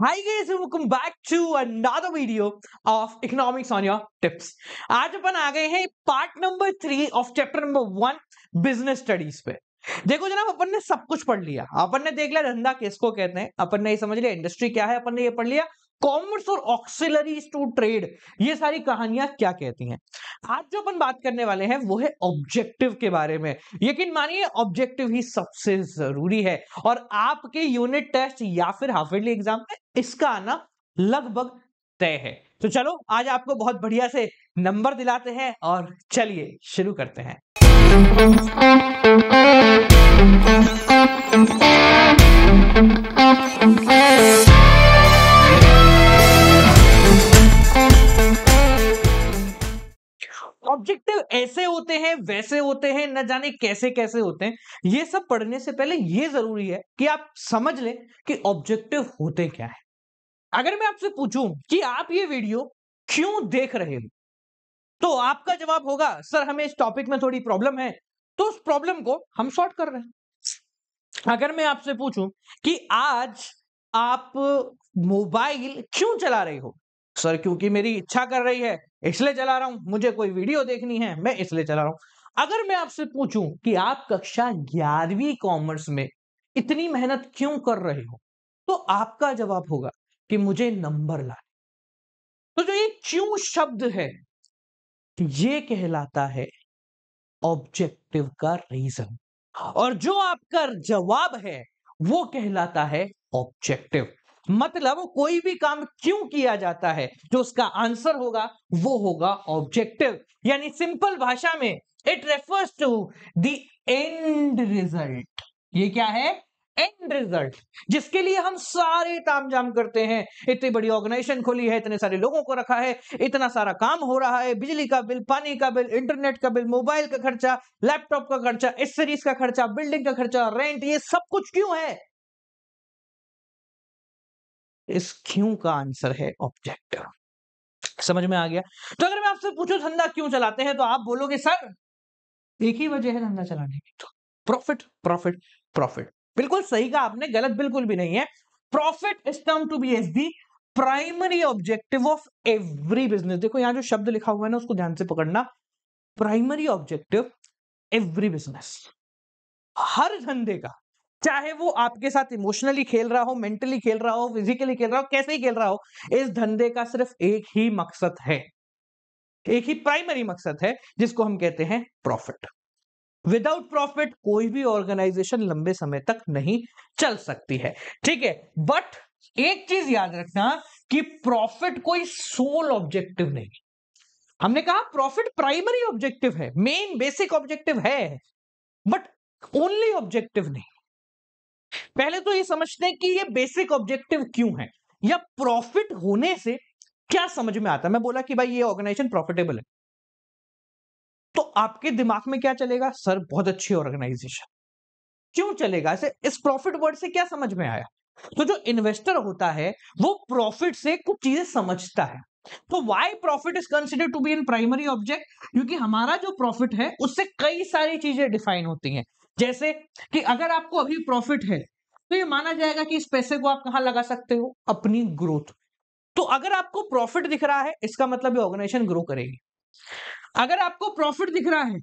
Hi guys, welcome back to another video of Economics on Your Tips. आज अपन आ गए हैं part number three of chapter number one business studies पे देखो जनाब अपन ने सब कुछ पढ़ लिया अपन ने देख लिया धंधा किसको कहते हैं अपन ने ये समझ लिया इंडस्ट्री क्या है अपन ने ये पढ़ लिया कॉमर्स और ऑक्सिलरीज टू ट्रेड ये सारी कहानियां क्या कहती हैं आज जो अपन बात करने वाले हैं वो है ऑब्जेक्टिव के बारे में यकीन मानिए ऑब्जेक्टिव ही सबसे जरूरी है और आपके यूनिट टेस्ट या फिर हाफ ईयरली एग्जाम में इसका आना लगभग तय है तो चलो आज आपको बहुत बढ़िया से नंबर दिलाते हैं और चलिए शुरू करते हैं ऑब्जेक्टिव ऐसे होते हैं वैसे होते हैं न जाने कैसे कैसे होते हैं ये सब पढ़ने से पहले ये जरूरी है कि आप समझ लें कि ऑब्जेक्टिव होते क्या है अगर मैं आपसे पूछूं कि आप ये वीडियो क्यों देख रहे हो तो आपका जवाब होगा सर हमें इस टॉपिक में थोड़ी प्रॉब्लम है तो उस प्रॉब्लम को हम सॉर्ट कर रहे हैं अगर मैं आपसे पूछूं कि आज आप मोबाइल क्यों चला रहे हो सर क्योंकि मेरी इच्छा कर रही है इसलिए चला रहा हूं मुझे कोई वीडियो देखनी है मैं इसलिए चला रहा हूं अगर मैं आपसे पूछूं कि आप कक्षा ग्यारहवीं कॉमर्स में इतनी मेहनत क्यों कर रहे हो तो आपका जवाब होगा कि मुझे नंबर लाए तो जो ये क्यों शब्द है ये कहलाता है ऑब्जेक्टिव का रीजन और जो आपका जवाब है वो कहलाता है ऑब्जेक्टिव मतलब कोई भी काम क्यों किया जाता है जो उसका आंसर होगा वो होगा ऑब्जेक्टिव यानी सिंपल भाषा में it refers to the end result ये क्या है एंड रिजल्ट जिसके लिए हम सारे तामझाम करते हैं इतनी बड़ी ऑर्गेनाइजेशन खोली है इतने सारे लोगों को रखा है इतना सारा काम हो रहा है बिजली का बिल पानी का बिल इंटरनेट का बिल मोबाइल का खर्चा लैपटॉप का खर्चा इस सीरीज का खर्चा बिल्डिंग का खर्चा रेंट ये सब कुछ क्यों है इस क्यों का आंसर है ऑब्जेक्टिव समझ में आ गया तो अगर मैं आपसे पूछूं धंधा क्यों चलाते हैं तो आप बोलोगे सर एक ही वजह है धंधा चलाने की तो प्रॉफिट प्रॉफिट प्रॉफिट बिल्कुल सही कहा आपने गलत बिल्कुल भी नहीं है profit is term to be as the primary objective of every business देखो यहां जो शब्द लिखा हुआ है ना उसको ध्यान से पकड़ना प्राइमरी ऑब्जेक्टिव एवरी बिजनेस हर धंधे का चाहे वो आपके साथ इमोशनली खेल रहा हो मेंटली खेल रहा हो फिजिकली खेल रहा हो कैसे ही खेल रहा हो इस धंधे का सिर्फ एक ही मकसद है एक ही प्राइमरी मकसद है जिसको हम कहते हैं प्रॉफिट विदाउट प्रॉफिट कोई भी ऑर्गेनाइजेशन लंबे समय तक नहीं चल सकती है ठीक है बट एक चीज याद रखना कि प्रॉफिट कोई सोल ऑब्जेक्टिव नहीं हमने कहा प्रॉफिट प्राइमरी ऑब्जेक्टिव है मेन बेसिक ऑब्जेक्टिव है बट ओनली ऑब्जेक्टिव नहीं पहले तो ये समझते हैं कि ये बेसिक ऑब्जेक्टिव क्यों है या प्रॉफिट होने से क्या समझ में आता है मैं बोला कि भाई ये ऑर्गेनाइजेशन प्रॉफिटेबल है तो आपके दिमाग में क्या चलेगा सर बहुत अच्छी ऑर्गेनाइजेशन क्यों चलेगा ऐसे इस प्रॉफिट वर्ड से क्या समझ में आया तो जो इन्वेस्टर होता है वो प्रॉफिट से कुछ चीजें समझता है तो why profit is consider to be in primary object क्योंकि हमारा जो प्रॉफिट है उससे कई सारी चीजें डिफाइन होती हैं जैसे कि अगर आपको अभी प्रॉफिट है तो ये माना जाएगा कि इस पैसे को आप कहाँ लगा सकते हो अपनी ग्रोथ तो अगर आपको प्रॉफिट दिख रहा है इसका मतलब ये ऑर्गेनाइजेशन ग्रो करेगी अगर आपको प्रॉफिट दिख रहा है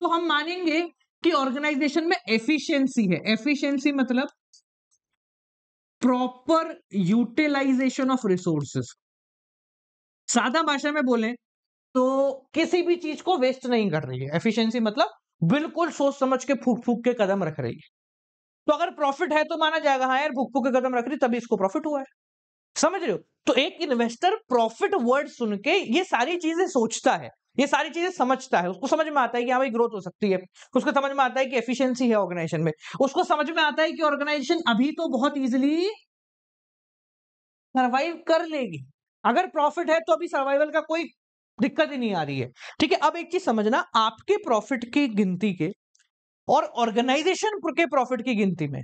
तो हम मानेंगे कि ऑर्गेनाइजेशन में एफिशिएंसी है एफिशिएंसी मतलब प्रॉपर यूटिलाइजेशन ऑफ रिसोर्सेस सादा भाषा में बोले तो किसी भी चीज को वेस्ट नहीं कर रही है एफिशियंसी मतलब बिल्कुल सोच समझ के फूक फूक के कदम रख रही है तो अगर प्रॉफिट है तो माना जाएगा हाँ यार भुक भुक के कदम रख रही तभी इसको प्रॉफिट हुआ है समझ रहे हो तो एक इन्वेस्टर प्रॉफिट वर्ड सुन के ये सारी चीजें सोचता है ये सारी चीजें समझता है उसको समझ में आता है कि हाँ भाई ग्रोथ हो सकती है उसको समझ में आता है कि एफिशिएंसी है ऑर्गेनाइजेशन में उसको समझ में आता है कि ऑर्गेनाइजेशन अभी तो बहुत इजिली सर्वाइव कर लेगी अगर प्रॉफिट है तो अभी सर्वाइवल का कोई दिक्कत ही नहीं आ रही है ठीक है अब एक चीज समझना आपके प्रॉफिट की गिनती के और ऑर्गेनाइजेशन के प्रॉफिट की गिनती में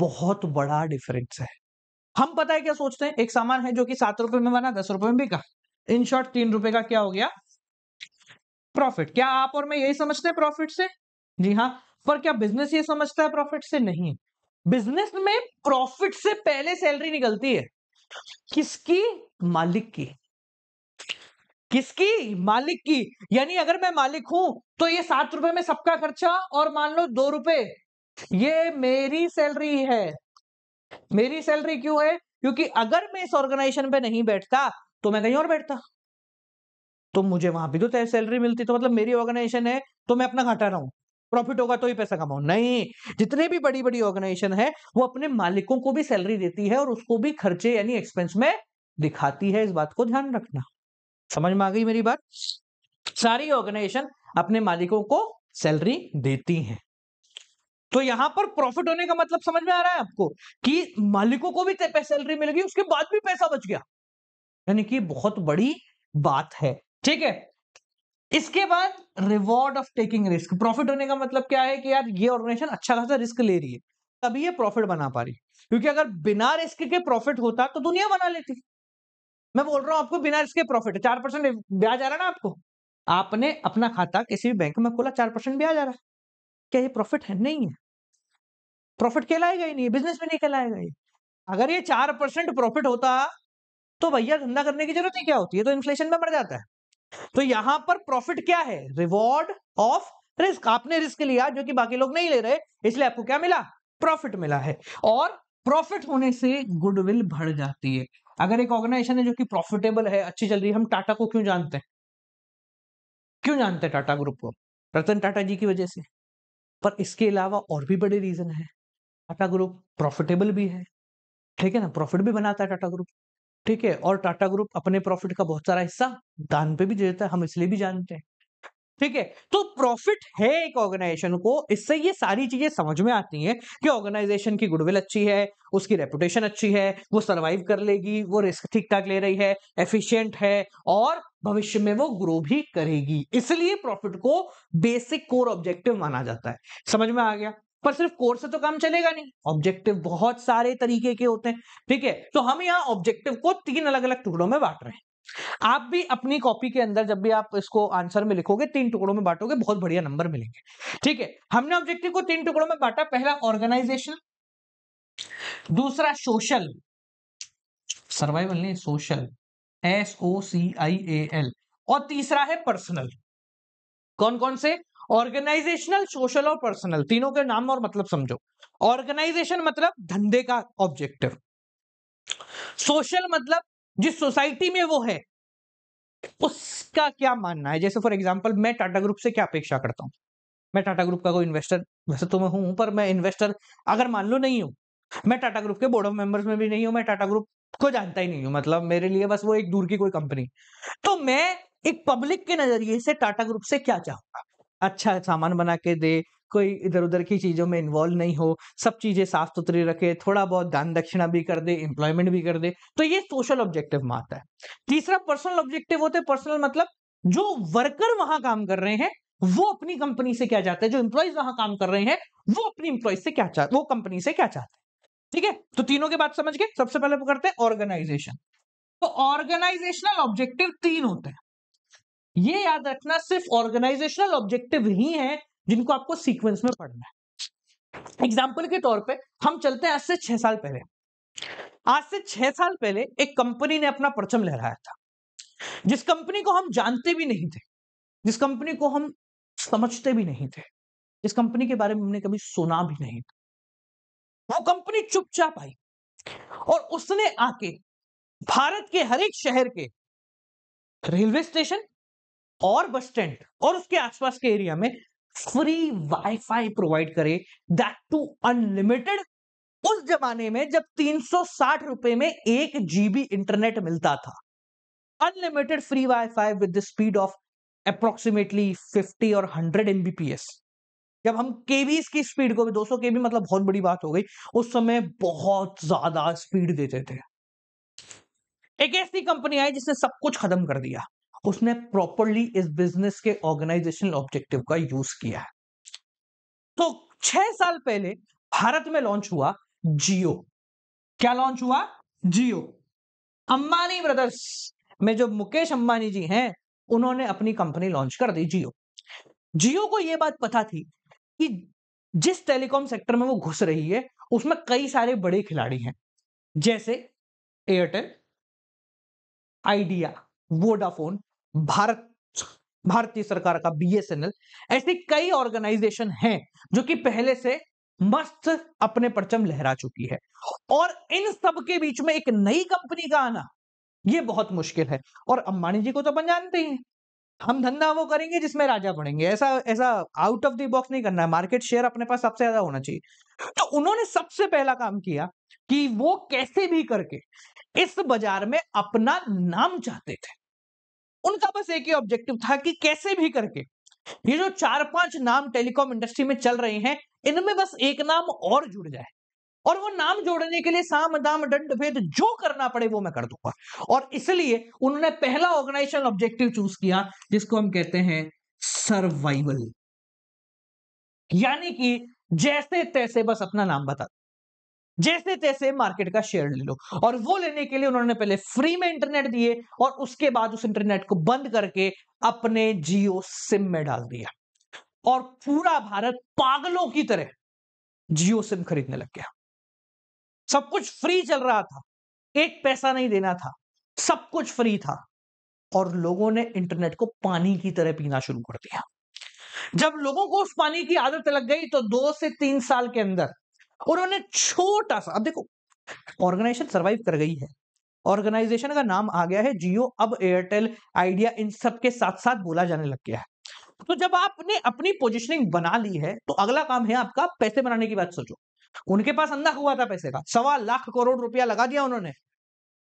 बहुत बड़ा डिफरेंस है हम पता है क्या सोचते हैं एक सामान है जो कि सात रुपए में बना दस रुपए में बिका इन शॉर्ट तीन रुपए का क्या हो गया प्रॉफिट क्या आप और मैं यही समझते हैं प्रॉफिट से जी हाँ पर क्या बिजनेस ये समझता है प्रॉफिट से नहीं बिजनेस में प्रॉफिट से पहले सैलरी निकलती है किसकी मालिक की किसकी मालिक की यानी अगर मैं मालिक हूं तो ये सात रुपए में सबका खर्चा और मान लो दो रुपए ये मेरी सैलरी है मेरी सैलरी क्यों है क्योंकि अगर मैं इस ऑर्गेनाइजेशन पे नहीं बैठता तो मैं कहीं और बैठता तो मुझे वहां भी तो तय सैलरी मिलती तो मतलब मेरी ऑर्गेनाइजेशन है तो मैं अपना घाटा रहा प्रॉफिट होगा तो ही पैसा कमाऊ नहीं जितने भी बड़ी बड़ी ऑर्गेनाइजेशन है वो अपने मालिकों को भी सैलरी देती है और उसको भी खर्चे यानी एक्सपेंस में दिखाती है इस बात को ध्यान रखना समझ में आ गई मेरी बात सारी ऑर्गेनाइजेशन अपने मालिकों को सैलरी देती हैं तो यहाँ पर प्रॉफिट होने का मतलब समझ में आ रहा है आपको कि मालिकों को भी सैलरी गई उसके बाद भी पैसा बच गया यानी कि बहुत बड़ी बात है ठीक है इसके बाद reward of taking risk profit होने का मतलब क्या है कि यार ये ऑर्गेनाइजेशन अच्छा खासा रिस्क ले रही है तभी ये प्रॉफिट बना पा रही क्योंकि अगर बिना रिस्क के प्रॉफिट होता तो दुनिया बना लेती मैं बोल रहा हूं आपको बिना इसके प्रॉफिट चार परसेंट ब्याज आ रहा है ना आपको आपने अपना खाता किसी भी बैंक में खोला चार परसेंट ब्याज आ रहा है क्या ये प्रॉफिट है नहीं है प्रॉफिट कहलाएगा ही नहीं बिजनेस में नहीं कहलाएगा ये अगर ये चार परसेंट प्रॉफिट होता तो भैया धंधा करने की जरूरत ही क्या होती है तो इन्फ्लेशन में बढ़ जाता है तो यहां पर प्रॉफिट क्या है रिवॉर्ड ऑफ रिस्क आपने रिस्क लिया जो कि बाकी लोग नहीं ले रहे इसलिए आपको क्या मिला प्रॉफिट मिला है और प्रॉफिट होने से गुडविल बढ़ जाती है अगर एक ऑर्गेनाइजेशन है जो कि प्रॉफिटेबल है अच्छी चल रही है हम टाटा को क्यों जानते हैं क्यों जानते हैं टाटा ग्रुप को रतन टाटा जी की वजह से पर इसके अलावा और भी बड़े रीजन है टाटा ग्रुप प्रॉफिटेबल भी है ठीक है ना प्रॉफिट भी बनाता है टाटा ग्रुप ठीक है और टाटा ग्रुप अपने प्रॉफिट का बहुत सारा हिस्सा दान पे भी देता है हम इसलिए भी जानते हैं ठीक है तो प्रॉफिट है एक ऑर्गेनाइजेशन को इससे ये सारी चीजें समझ में आती हैं कि ऑर्गेनाइजेशन की गुडविल अच्छी है उसकी रेपुटेशन अच्छी है वो सर्वाइव कर लेगी वो रिस्क ठीक ठाक ले रही है एफिशिएंट है और भविष्य में वो ग्रो भी करेगी इसलिए प्रॉफिट को बेसिक कोर ऑब्जेक्टिव माना जाता है समझ में आ गया पर सिर्फ कोर से तो काम चलेगा नहीं ऑब्जेक्टिव बहुत सारे तरीके के होते हैं ठीक है तो हम यहाँ ऑब्जेक्टिव को तीन अलग अलग टुकड़ों में बांट रहे हैं आप भी अपनी कॉपी के अंदर जब भी आप इसको आंसर में लिखोगे तीन टुकड़ों में बांटोगे बहुत बढ़िया नंबर मिलेंगे ठीक है हमने ऑब्जेक्टिव को तीन टुकड़ों में बांटा पहला ऑर्गेनाइजेशन दूसरा सोशल सर्वाइवल नहीं social S O C I A L और तीसरा है पर्सनल कौन कौन से ऑर्गेनाइजेशनल सोशल और पर्सनल तीनों के नाम और मतलब समझो ऑर्गेनाइजेशन मतलब धंधे का ऑब्जेक्टिव सोशल मतलब जिस सोसाइटी में वो है उसका क्या मानना है जैसे फॉर एग्जाम्पल मैं टाटा ग्रुप से क्या अपेक्षा करता हूँ मैं टाटा ग्रुप का कोई इन्वेस्टर वैसे तो मैं हूँ पर मैं इन्वेस्टर अगर मान लो नहीं हूँ मैं टाटा ग्रुप के बोर्ड ऑफ मेंबर्स में भी नहीं हूँ मैं टाटा ग्रुप को जानता ही नहीं हूँ मतलब मेरे लिए बस वो एक दूर की कोई कंपनी तो मैं एक पब्लिक के नजरिए से टाटा ग्रुप से क्या चाहूंगा अच्छा सामान बना के दे कोई इधर उधर की चीज़ों में इन्वॉल्व नहीं हो सब चीज़ें साफ सुथरी रखे थोड़ा बहुत दान दक्षिणा भी कर दे एम्प्लॉयमेंट भी कर दे तो ये सोशल ऑब्जेक्टिव में आता है तीसरा पर्सनल ऑब्जेक्टिव होते हैं पर्सनल मतलब जो वर्कर वहां काम कर रहे हैं वो अपनी कंपनी से क्या चाहते हैं जो इंप्लॉयज वहां काम कर रहे हैं वो अपनी इंप्लॉयज से क्या चाहते वो कंपनी से क्या चाहते हैं ठीक है तो तीनों के बात समझ के सबसे पहले वो करते हैं ऑर्गेनाइजेशन तो ऑर्गेनाइजेशनल ऑब्जेक्टिव तीन होते हैं ये याद रखना सिर्फ ऑर्गेनाइजेशनल ऑब्जेक्टिव ही है जिनको आपको सीक्वेंस में पढ़ना है एग्जाम्पल के तौर पे हम चलते हैं आज से छह साल पहले आज से छह साल पहले एक कंपनी ने अपना परचम लहराया था जिस कंपनी को हम जानते भी नहीं थे जिस कंपनी को हम समझते भी नहीं थे जिस कंपनी के बारे में हमने कभी सुना भी नहीं था वो कंपनी चुपचाप आई और उसने आके भारत के हर एक शहर के रेलवे स्टेशन और बस स्टैंड और उसके आसपास के एरिया में फ्री वाईफाई प्रोवाइड करे दैट टू अनलिमिटेड उस जमाने में जब 360 रुपए में एक जीबी इंटरनेट मिलता था unlimited free WiFi with the speed of approximately 50 और 100 एमबीपीएस जब हम केबीज की स्पीड को भी 200 केबी मतलब बहुत बड़ी बात हो गई उस समय बहुत ज्यादा स्पीड देते थे एक ऐसी कंपनी आई जिसने सब कुछ खत्म कर दिया उसने प्रॉपरली इस बिजनेस के ऑर्गेनाइजेशनल ऑब्जेक्टिव का यूज किया है तो छह साल पहले भारत में लॉन्च हुआ जियो क्या लॉन्च हुआ जियो अंबानी ब्रदर्स में जो मुकेश अंबानी जी हैं उन्होंने अपनी कंपनी लॉन्च कर दी जियो जियो को यह बात पता थी कि जिस टेलीकॉम सेक्टर में वो घुस रही है उसमें कई सारे बड़े खिलाड़ी हैं जैसे एयरटेल आइडिया वोडाफोन भारत भारतीय सरकार का बीएसएनएल ऐसी कई ऑर्गेनाइजेशन हैं जो कि पहले से मस्त अपने परचम लहरा चुकी है और इन सब के बीच में एक नई कंपनी का आना यह बहुत मुश्किल है और अंबानी जी को तो अपन जानते ही हम धंधा वो करेंगे जिसमें राजा बनेंगे ऐसा ऐसा आउट ऑफ द बॉक्स नहीं करना है मार्केट शेयर अपने पास सबसे ज्यादा होना चाहिए तो उन्होंने सबसे पहला काम किया कि वो कैसे भी करके इस बाजार में अपना नाम चाहते थे उनका बस एक ही ऑब्जेक्टिव था कि कैसे भी करके ये जो चार पांच नाम टेलीकॉम इंडस्ट्री में चल रहे हैं इनमें बस एक नाम और जुड़ जाए और वो नाम जोड़ने के लिए साम दाम दंड भेद जो करना पड़े वो मैं कर दूंगा और इसलिए उन्होंने पहला ऑर्गेनाइजेशन ऑब्जेक्टिव चूज किया जिसको हम कहते हैं सर्वाइवल यानी कि जैसे तैसे बस अपना नाम बता जैसे तैसे मार्केट का शेयर ले लो और वो लेने के लिए उन्होंने पहले फ्री में इंटरनेट दिए और उसके बाद उस इंटरनेट को बंद करके अपने जियो सिम में डाल दिया और पूरा भारत पागलों की तरह जियो सिम खरीदने लग गया सब कुछ फ्री चल रहा था एक पैसा नहीं देना था सब कुछ फ्री था और लोगों ने इंटरनेट को पानी की तरह पीना शुरू कर दिया जब लोगों को उस पानी की आदत लग गई तो दो से तीन साल के अंदर और उन्होंने छोटा सा अब देखो ऑर्गेनाइजेशन सरवाइव कर गई है ऑर्गेनाइजेशन का नाम आ गया है जियो अब एयरटेल आइडिया इन सब के साथ साथ बोला जाने लग गया है तो जब आपने अपनी पोजीशनिंग बना ली है तो अगला काम है आपका पैसे बनाने की बात सोचो उनके पास अंधा हुआ था पैसे का सवा लाख करोड़ रुपया लगा दिया उन्होंने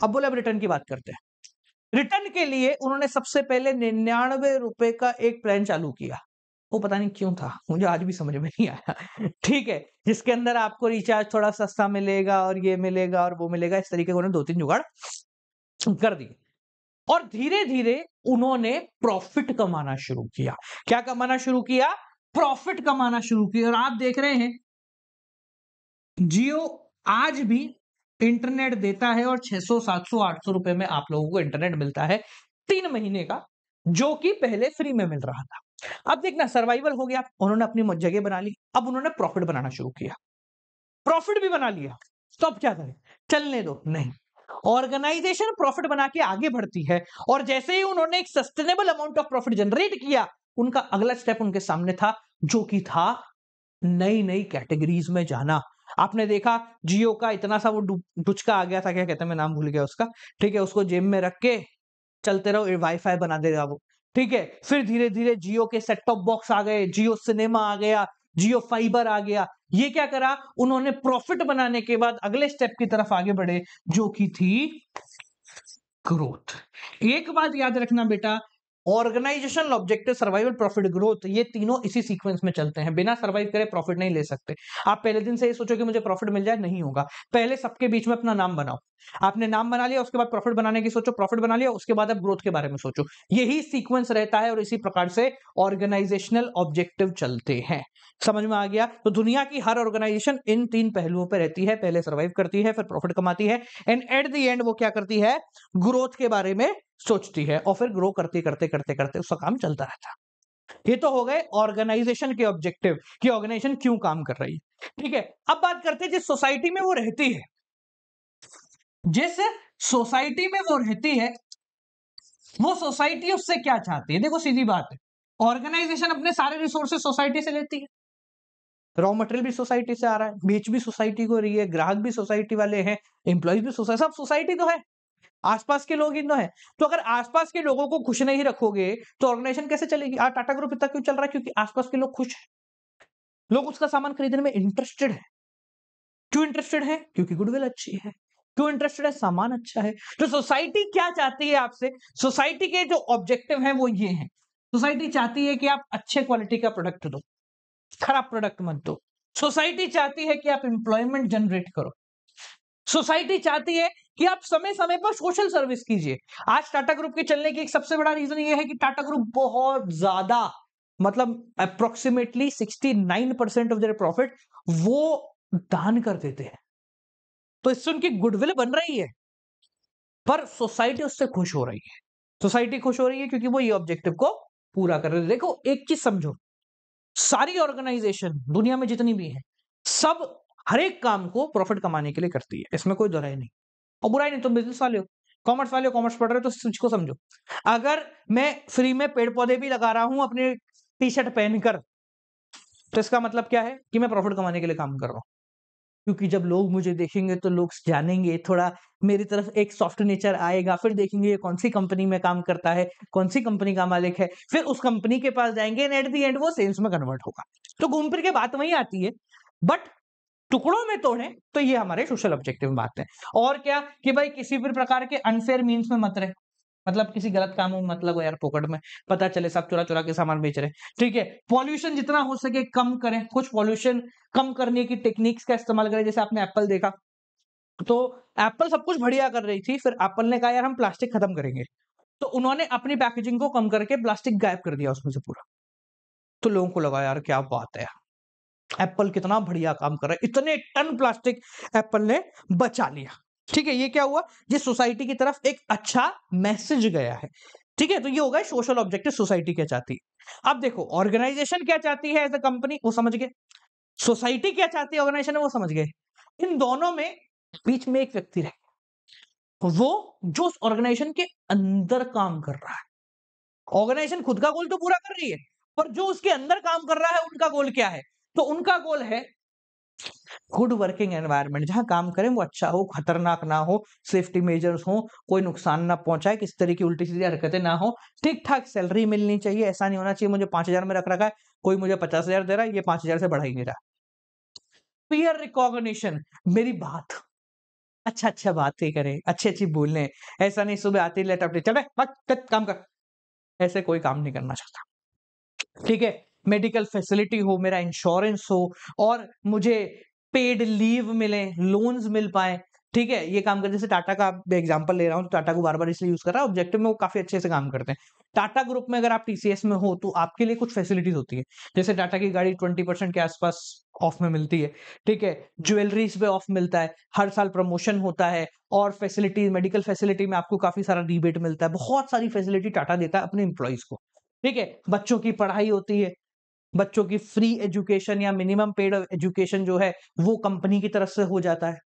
अब बोले अब रिटर्न की बात करते हैं रिटर्न के लिए उन्होंने सबसे पहले निन्यानवे रुपए का एक प्लान चालू किया वो पता नहीं क्यों था मुझे आज भी समझ में नहीं आया ठीक है जिसके अंदर आपको रिचार्ज थोड़ा सस्ता मिलेगा और ये मिलेगा और वो मिलेगा इस तरीके उन्होंने दो तीन जुगाड़ कर दिए और धीरे धीरे उन्होंने प्रॉफिट कमाना शुरू किया क्या कमाना शुरू किया प्रॉफिट कमाना शुरू किया और आप देख रहे हैं जियो आज भी इंटरनेट देता है और 600 700 800 रुपए में आप लोगों को इंटरनेट मिलता है तीन महीने का जो कि पहले फ्री में मिल रहा था अब देखना सर्वाइवल हो गया उन्होंने अपनी जगह बना ली अब उन्होंने प्रॉफिट बनाना शुरू किया प्रॉफिट भी बना लिया तो अब क्या करें चलने दो नहीं ऑर्गेनाइजेशन प्रॉफिट बना के आगे बढ़ती है और जैसे ही उन्होंने एक sustainable amount of profit generate किया उनका अगला स्टेप उनके सामने था जो कि था नई नई कैटेगरीज में जाना आपने देखा जियो का इतना सा वो डुचका आ गया था क्या कहते हैं मैं नाम भूल गया उसका ठीक है उसको जेब में रख के चलते रहो वाईफाई बना देगा वो ठीक है फिर धीरे धीरे जियो के सेट टॉप बॉक्स आ गए जियो सिनेमा आ गया जियो फाइबर आ गया ये क्या करा उन्होंने प्रॉफिट बनाने के बाद अगले स्टेप की तरफ आगे बढ़े जो कि थी ग्रोथ एक बात याद रखना बेटा organisational objective survival profit growth ये तीनों इसी सीक्वेंस में चलते हैं बिना सर्वाइव करे प्रॉफिट नहीं ले सकते आप पहले दिन से ये सोचो कि मुझे प्रॉफिट मिल जाए नहीं होगा पहले सबके बीच में अपना नाम बनाओ आपने नाम बना लिया उसके बाद प्रॉफिट बनाने की सोचो प्रॉफिट बना लिया उसके बाद आप ग्रोथ के बारे में सोचो यही सीक्वेंस रहता है और इसी प्रकार से ऑर्गेनाइजेशनल ऑब्जेक्टिव चलते हैं समझ में आ गया तो दुनिया की हर ऑर्गेनाइजेशन इन तीन पहलुओं पर रहती है पहले सर्वाइव करती है फिर प्रॉफिट कमाती है एंड एट द एंड वो क्या करती है ग्रोथ के बारे में सोचती है और फिर ग्रो करते करते करते करते उसका काम चलता रहता है ये तो हो गए ऑर्गेनाइजेशन के ऑब्जेक्टिव कि ऑर्गेनाइजेशन क्यों काम कर रही है ठीक है अब बात करते हैं जिस सोसाइटी में वो रहती है जिस सोसाइटी में वो रहती है वो सोसाइटी उससे क्या चाहती है देखो सीधी बात है ऑर्गेनाइजेशन अपने सारे रिसोर्सेस सोसाइटी से लेती है रॉ मटेरियल भी सोसाइटी से आ रहा है बीच भी सोसाइटी को रही है ग्राहक भी सोसाइटी वाले हैं एम्प्लॉयज भी सोसाइटी सब सोसाइटी तो है आसपास के लोग ही तो है तो अगर आसपास के लोगों को खुश नहीं रखोगे तो ऑर्गेनाइजेशन कैसे चलेगी आज टाटा ग्रुप इतना क्यों चल रहा है क्योंकि आसपास के लोग खुश हैं लोग उसका सामान खरीदने में इंटरेस्टेड है क्यों इंटरेस्टेड है क्योंकि गुडविल अच्छी है क्यों इंटरेस्टेड है सामान अच्छा है तो सोसाइटी क्या चाहती है आपसे सोसाइटी के जो ऑब्जेक्टिव है वो ये है सोसाइटी चाहती है कि आप अच्छे क्वालिटी का प्रोडक्ट दो खराब प्रोडक्ट मत दो सोसाइटी चाहती है कि आप एम्प्लॉयमेंट जनरेट करो सोसाइटी चाहती है कि आप समय समय पर सोशल सर्विस कीजिए आज टाटा ग्रुप के चलने की एक सबसे बड़ा रीजन ये है कि टाटा ग्रुप बहुत ज्यादा मतलब approximately 69 percent of their profit वो दान कर देते हैं तो इससे उनकी गुडविल बन रही है पर सोसाइटी उससे खुश हो रही है सोसाइटी खुश हो रही है क्योंकि वो ये ऑब्जेक्टिव को पूरा कर रहे हैं देखो एक चीज समझो सारी ऑर्गेनाइजेशन दुनिया में जितनी भी है सब हर एक काम को प्रॉफिट कमाने के लिए करती है इसमें कोई दोराई नहीं और बुराई नहीं तुम बिजनेस वाले हो कॉमर्स वाले हो कॉमर्स पढ़ रहे हो तो चीज को समझो अगर मैं फ्री में पेड़ पौधे भी लगा रहा हूं अपने टी शर्ट पहनकर तो इसका मतलब क्या है कि मैं प्रॉफिट कमाने के लिए काम कर रहा हूं क्योंकि जब लोग मुझे देखेंगे तो लोग जानेंगे थोड़ा मेरी तरफ एक सॉफ्ट नेचर आएगा फिर देखेंगे ये कौन सी कंपनी में काम करता है कौन सी कंपनी का मालिक है फिर उस कंपनी के पास जाएंगे एंड एट दी एंड वो सेल्स में कन्वर्ट होगा तो घूम फिर के बात वही आती है बट टुकड़ों में तोड़े तो ये हमारे सोशल ऑब्जेक्टिव बात है और क्या कि भाई किसी भी प्रकार के अनफेयर मीन्स में मत रहे मतलब किसी गलत काम में मतलब यार पॉकेट में पता चले सब चुरा चुरा के सामान बेच रहे ठीक है पॉल्यूशन जितना हो सके कम करें कुछ पॉल्यूशन कम करने की टेक्निक्स का इस्तेमाल करें जैसे आपने एप्पल देखा तो एप्पल सब कुछ बढ़िया कर रही थी फिर एप्पल ने कहा यार हम प्लास्टिक खत्म करेंगे तो उन्होंने अपनी पैकेजिंग को कम करके प्लास्टिक गायब कर दिया उसमें से पूरा तो लोगों को लगा यार क्या बात है एप्पल कितना बढ़िया काम कर रहा है इतने टन प्लास्टिक एप्पल ने बचा लिया ठीक है ये क्या हुआ ये सोसाइटी की तरफ एक अच्छा मैसेज गया है ठीक है तो ये होगा सोशल ऑब्जेक्टिव सोसाइटी क्या चाहती है अब देखो ऑर्गेनाइजेशन क्या चाहती है एज अ कंपनी वो समझ गए सोसाइटी क्या चाहती है ऑर्गेनाइजेशन वो समझ गए इन दोनों में बीच में एक व्यक्ति रहे वो जो उस ऑर्गेनाइजेशन के अंदर काम कर रहा है ऑर्गेनाइजेशन खुद का गोल तो पूरा कर रही है पर जो उसके अंदर काम कर रहा है उनका गोल क्या है तो उनका गोल है गुड वर्किंग एनवायरनमेंट जहाँ काम करें वो अच्छा हो खतरनाक ना हो सेफ्टी मेजर्स हो कोई नुकसान ना पहुंचाए किस तरह की उल्टी सीधी हरकतें ना हो ठीक ठाक सैलरी मिलनी चाहिए ऐसा नहीं होना चाहिए मुझे पांच हजार में रख रखा है कोई मुझे पचास हजार दे रहा है ये पांच हजार से बढ़ा ही नहीं रहा पियर रिकॉग्निशन मेरी बात अच्छा अच्छा बातें करें अच्छी अच्छी बोलें ऐसा नहीं सुबह आते लेट अपने चल काम कर ऐसे कोई काम नहीं करना चाहता ठीक है मेडिकल फैसिलिटी हो मेरा इंश्योरेंस हो और मुझे पेड लीव मिले लोन्स मिल पाए ठीक है ये काम करते जैसे टाटा का एग्जाम्पल ले रहा हूँ तो टाटा को बार बार इसलिए यूज कर रहा है ऑब्जेक्टिव में वो काफी अच्छे से काम करते हैं टाटा ग्रुप में अगर आप टीसीएस में हो तो आपके लिए कुछ फैसिलिटीज होती है जैसे टाटा की गाड़ी ट्वेंटी परसेंट के आसपास ऑफ में मिलती है ठीक है ज्वेलरीज पे ऑफ मिलता है हर साल प्रमोशन होता है और फैसिलिटीज मेडिकल फैसिलिटी में आपको काफी सारा रिबेट मिलता है बहुत सारी फैसिलिटी टाटा देता है अपने इंप्लॉइज को ठीक है बच्चों की पढ़ाई होती है बच्चों की फ्री एजुकेशन या मिनिमम पेड एजुकेशन जो है वो कंपनी की तरफ से हो जाता है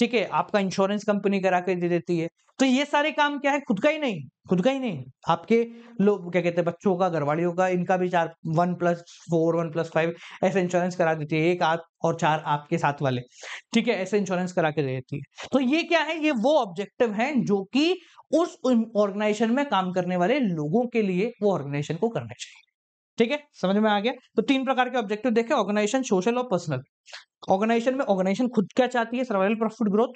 ठीक है आपका इंश्योरेंस कंपनी करा के दे देती है तो ये सारे काम क्या है खुद का ही नहीं खुद का ही नहीं आपके लोग क्या कहते हैं बच्चों का घरवाड़ियों का इनका भी चार one plus four one plus five ऐसे इंश्योरेंस करा देती है एक आप और चार आपके साथ वाले ठीक है ऐसे इंश्योरेंस करा के दे देती है तो ये क्या है ये वो ऑब्जेक्टिव है जो कि उस ऑर्गेनाइजेशन में काम करने वाले लोगों के लिए वो ऑर्गेनाइजेशन को करना चाहिए ठीक है समझ में आ गया तो तीन प्रकार के ऑब्जेक्टिव देखे ऑर्गेनाइजेशन सोशल और पर्सनल ऑर्गेनाइजेशन में ऑर्गेनाइजेशन खुद क्या चाहती है सर्वाइवल प्रॉफिट ग्रोथ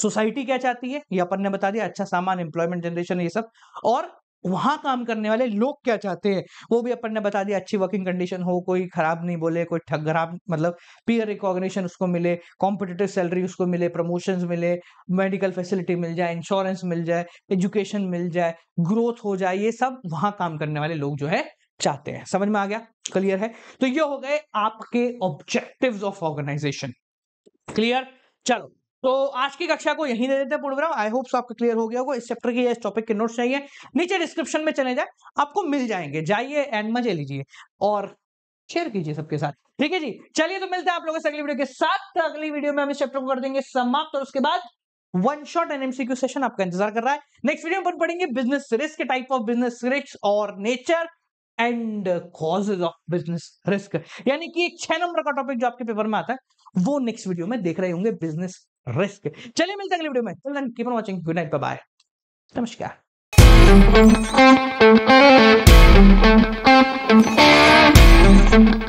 सोसाइटी क्या चाहती है ये अपन ने बता दिया अच्छा सामान एम्प्लॉयमेंट जनरेशन ये सब और वहां काम करने वाले लोग क्या चाहते हैं वो भी अपन ने बता दिया अच्छी वर्किंग कंडीशन हो कोई खराब नहीं बोले कोई ठग खराब मतलब पीयर रिकॉग्निशन उसको मिले कॉम्पिटेटिव सैलरी उसको मिले प्रमोशंस मिले मेडिकल फैसिलिटी मिल जाए इंश्योरेंस मिल जाए एजुकेशन मिल जाए ग्रोथ हो जाए ये सब वहां काम करने वाले लोग जो है चाहते हैं समझ में आ गया क्लियर है तो ये हो गए आपके ऑब्जेक्टिव्स ऑफ ऑर्गेनाइजेशन क्लियर चलो तो आज की कक्षा को यहीं दे देते हैं प्रोग्राम आई होप आपका क्लियर हो गया होगा इस चैप्टर के इस टॉपिक के नोट्स चाहिए नीचे डिस्क्रिप्शन में चले जाए आपको मिल जाएंगे जाइए एंड मजे लीजिए और शेयर कीजिए सबके साथ ठीक है जी चलिए तो मिलते हैं आप लोगों से अगली वीडियो के साथ तो अगली वीडियो में हम इस चैप्टर को कर देंगे समाप्त और उसके बाद one shot and MCQ session आपका इंतजार कर रहा है नेक्स्ट वीडियो में पढ़ेंगे business risk type of business risk और nature and causes of business risk यानी कि एक छह नंबर का टॉपिक जो आपके पेपर में आता है वो नेक्स्ट वीडियो में देख रहे होंगे बिजनेस रिस्क चलिए मिलते हैं अगले वीडियो में चल keep on watching good night bye नमस्कार